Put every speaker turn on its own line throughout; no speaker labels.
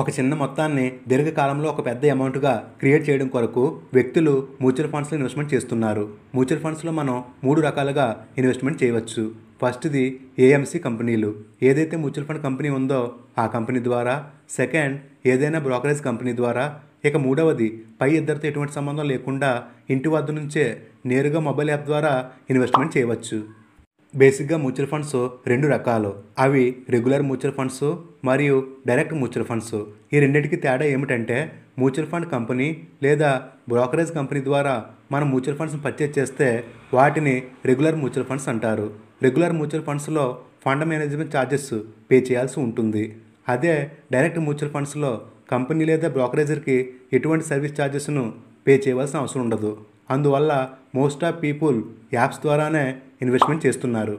ఒక చిన్న మొత్తాన్ని దీర్ఘకాలంలో ఒక పెద్ద అమౌంట్గా క్రియేట్ చేయడం కొరకు వ్యక్తులు మ్యూచువల్ ఫండ్స్లో ఇన్వెస్ట్మెంట్ చేస్తున్నారు మ్యూచువల్ ఫండ్స్లో మనం మూడు రకాలుగా ఇన్వెస్ట్మెంట్ చేయవచ్చు ఫస్ట్ది ఏఎంసీ కంపెనీలు ఏదైతే మ్యూచువల్ ఫండ్ కంపెనీ ఉందో ఆ కంపెనీ ద్వారా సెకండ్ ఏదైనా బ్రోకరేజ్ కంపెనీ ద్వారా ఇక మూడవది పై ఇద్దరితో ఎటువంటి సంబంధం లేకుండా ఇంటి వద్ద నుంచే నేరుగా మొబైల్ యాప్ ద్వారా ఇన్వెస్ట్మెంట్ చేయవచ్చు బేసిక్గా మ్యూచువల్ ఫండ్స్ రెండు రకాలు అవి రెగ్యులర్ మ్యూచువల్ ఫండ్స్ మరియు డైరెక్ట్ మ్యూచువల్ ఫండ్స్ ఈ రెండింటికి తేడా ఏమిటంటే మ్యూచువల్ ఫండ్ కంపెనీ లేదా బ్రోకరేజ్ కంపెనీ ద్వారా మనం మ్యూచువల్ ఫండ్స్ని పర్చేజ్ చేస్తే వాటిని రెగ్యులర్ మ్యూచువల్ ఫండ్స్ అంటారు రెగ్యులర్ మ్యూచువల్ ఫండ్స్లో ఫండ్ మేనేజ్మెంట్ ఛార్జెస్ పే చేయాల్సి ఉంటుంది అదే డైరెక్ట్ మ్యూచువల్ ఫండ్స్లో కంపెనీ లేదా బ్రోకరేజర్కి ఎటువంటి సర్వీస్ ఛార్జెస్ను పే చేయవలసిన అవసరం ఉండదు అందువల్ల మోస్ట్ ఆఫ్ పీపుల్ యాప్స్ ద్వారానే ఇన్వెస్ట్మెంట్ చేస్తున్నారు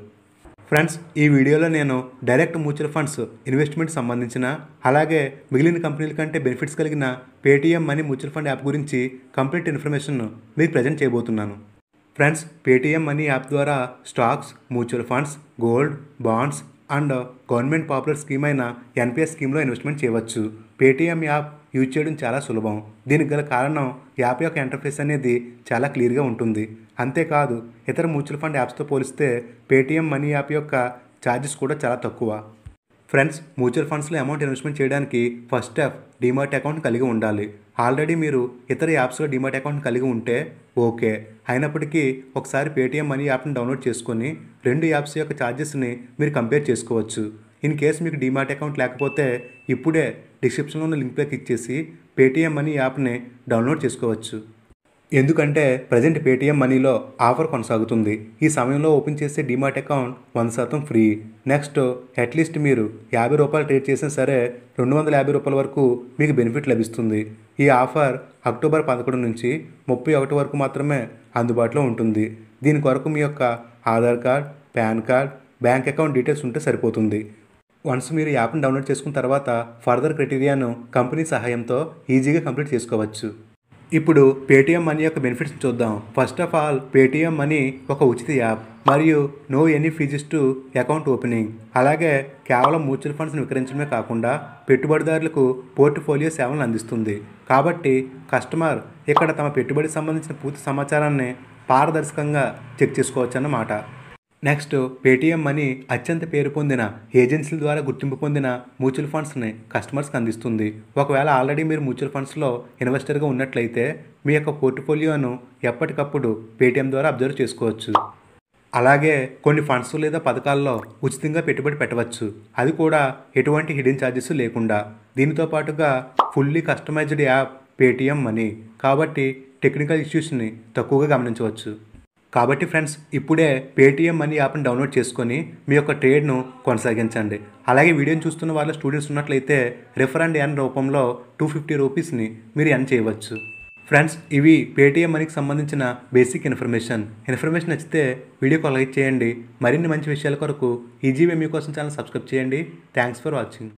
ఫ్రెండ్స్ ఈ వీడియోలో నేను డైరెక్ట్ మ్యూచువల్ ఫండ్స్ ఇన్వెస్ట్మెంట్ సంబంధించిన అలాగే మిగిలిన కంపెనీల కంటే బెనిఫిట్స్ కలిగిన Paytm money mutual fund app గురించి కంప్లీట్ ఇన్ఫర్మేషన్ మీకు ప్రజెంట్ చేయబోతున్నాను ఫ్రెండ్స్ పేటీఎం మనీ యాప్ ద్వారా stocks mutual funds gold bonds and government popular scheme అయిన ఎన్పిఎస్ స్కీమ్లో ఇన్వెస్ట్మెంట్ చేయవచ్చు పేటీఎం యాప్ యూజ్ చేయడం చాలా సులభం దీనికి గల కారణం యాప్ యొక్క ఇంటర్ఫేస్ అనేది చాలా క్లియర్గా ఉంటుంది అంతేకాదు ఇతర మ్యూచువల్ ఫండ్ యాప్స్తో పోలిస్తే పేటీఎం మనీ యాప్ యొక్క ఛార్జెస్ కూడా చాలా తక్కువ ఫ్రెండ్స్ మ్యూచువల్ ఫండ్స్లో అమౌంట్ ఇన్వెస్ట్మెంట్ చేయడానికి ఫస్ట్ స్టెప్ డిమార్ట్ అకౌంట్ కలిగి ఉండాలి ఆల్రెడీ మీరు ఇతర యాప్స్లో డిమార్ట్ అకౌంట్ కలిగి ఉంటే ఓకే అయినప్పటికీ ఒకసారి పేటీఎం మనీ యాప్ని డౌన్లోడ్ చేసుకొని రెండు యాప్స్ యొక్క ఛార్జెస్ని మీరు కంపేర్ చేసుకోవచ్చు ఇన్ కేసు మీకు డిమార్ట్ అకౌంట్ లేకపోతే ఇప్పుడే డిస్క్రిప్షన్లో ఉన్న లింక్పై క్లిక్ చేసి పేటీఎం మనీ యాప్ని డౌన్లోడ్ చేసుకోవచ్చు ఎందుకంటే ప్రజెంట్ పేటీఎం మనీలో ఆఫర్ కొనసాగుతుంది ఈ సమయంలో ఓపెన్ చేసే డిమార్ట్ అకౌంట్ వంద శాతం ఫ్రీ నెక్స్ట్ అట్లీస్ట్ మీరు యాభై రూపాయలు ట్రేడ్ చేసినా సరే రెండు వందల యాభై రూపాయల వరకు మీకు బెనిఫిట్ లభిస్తుంది ఈ ఆఫర్ అక్టోబర్ పదకొండు నుంచి ముప్పై ఒకటి వరకు మాత్రమే అందుబాటులో ఉంటుంది దీని కొరకు మీ యొక్క Aadhaar card PAN card bank account details ఉంటే సరిపోతుంది వన్స్ మీరు యాప్ను డౌన్లోడ్ చేసుకున్న తర్వాత ఫర్దర్ క్రైటీరియాను కంపెనీ సహాయంతో ఈజీగా కంప్లీట్ చేసుకోవచ్చు ఇప్పుడు పేటీఎం మనీ యొక్క బెనిఫిట్స్ చూద్దాం first of all Paytm money ఒక ఉచిత యాప్ మరియు no any fees to account opening అలాగే కేవలం మ్యూచువల్ ఫండ్స్ను విక్రయించడమే కాకుండా పెట్టుబడిదారులకు పోర్ట్ఫోలియో సేవలను అందిస్తుంది కాబట్టి కస్టమర్ ఇక్కడ తమ పెట్టుబడికి సంబంధించిన పూర్తి సమాచారాన్ని పారదర్శకంగా చెక్ చేసుకోవచ్చు అన్నమాట నెక్స్ట్ పేటీఎం మనీ అత్యంత పేరు పొందిన ఏజెన్సీల ద్వారా గుర్తింపు పొందిన మ్యూచువల్ ఫండ్స్ని కస్టమర్స్కి అందిస్తుంది ఒకవేళ ఆల్రెడీ మీరు మ్యూచువల్ ఫండ్స్లో ఇన్వెస్టర్గా ఉన్నట్లయితే మీ యొక్క పోర్ట్ఫోలియోను ఎప్పటికప్పుడు పేటీఎం ద్వారా అబ్జర్వ్ చేసుకోవచ్చు అలాగే కొన్ని ఫండ్స్ లేదా పథకాల్లో ఉచితంగా పెట్టుబడి పెట్టవచ్చు అది కూడా ఎటువంటి హిడెన్ ఛార్జెస్ లేకుండా దీనితో పాటుగా fully customised app Paytm money కాబట్టి టెక్నికల్ ఇష్యూస్ని తక్కువగా గమనించవచ్చు కాబట్టి ఫ్రెండ్స్ ఇప్పుడే పేటీఎం మనీ యాప్ని డౌన్లోడ్ చేసుకొని మీ యొక్క ట్రేడ్ను కొనసాగించండి అలాగే వీడియోని చూస్తున్న వాళ్ళ స్టూడెంట్స్ ఉన్నట్లయితే రిఫర్ అండ్ ఎన్ రూపంలో టూ ఫిఫ్టీ రూపీస్ని మీరు ఎన్ చేయవచ్చు ఫ్రెండ్స్ ఇవి పేటీఎం మనీకి సంబంధించిన బేసిక్ ఇన్ఫర్మేషన్ ఇన్ఫర్మేషన్ నచ్చితే వీడియోకి లైక్ చేయండి మరిన్ని మంచి విషయాల కొరకు ఈజీవే మీకోసం ఛానల్ సబ్స్క్రైబ్ చేయండి థ్యాంక్స్ ఫర్ వాచింగ్